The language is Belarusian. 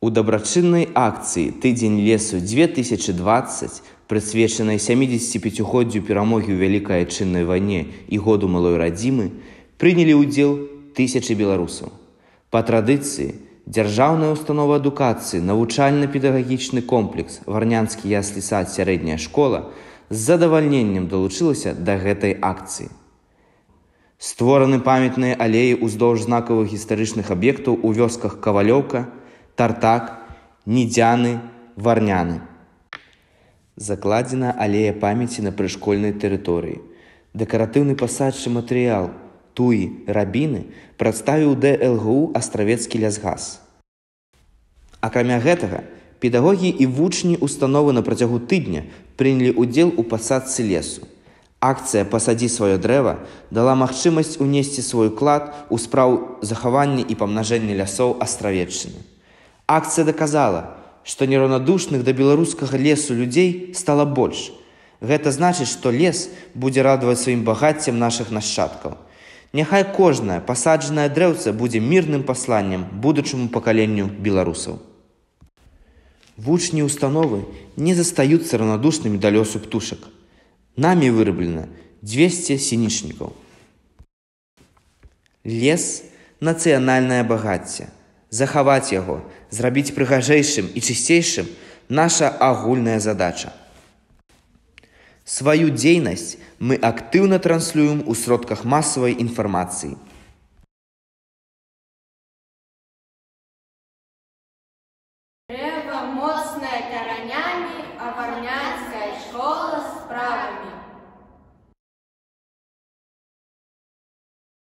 У дабрачыннай акцыі тыдзень лесу 2020, прысвечанай 75годдзю перамогі ў вялікай айчыннай вайне і году малой радзімы, прынялі ўдзел тысячи беларусаў. Па традыцыі дзяржаўная установа адукацыі, навучальна-педагагічны комплекс, варнянскі яслісад сярэдняя школа з задавальненнем далучылася да гэтай акцыі. Створаны памятныя алеі ўздоўж знакавых гістарычных аб'ектаў у вёсках кавалёўка, тартак, нідзяны, варняны. Закладзена алея памяці на прышкольнай тэрыторыі. Дэкаратыўны пасадчы матэрыял туі рабіны прадставіў ДЛГУ астравецкі лясгас. Акрамя гэтага, педагогі і вучні установы на працягу тыдня прынялі ўдзел у пасадцы лесу. Акцыя пасадзі сваё дрэва дала магчымасць унесці свой клад у спраў захавання і памнажэння лясоў астравеччыны акцыя даказала, што нераўнадушных да беларускага лесу людзей стала больш. Гэта значыць, што лес будзе радаваць сваім багаццем нашых нашчадкаў. Няхай кожная пасаджаная дрэўца будзе мірным пасланнем будучаму пакаленню беларусаў. Вучні установы не застаюцца раўнадушнымі да лёсу птушак. Намі выраблена 200 сінічнікаў. Лес, нацыянальнае багацце, захаваць яго, зрабіць прыгажэйшым і чысцейшым наша агульная задача. Сваю дзейнасць мы актыўна транслюем у сродках масавай інфармацыі. Трэба моцнае каранямі абарняцкая школа справа.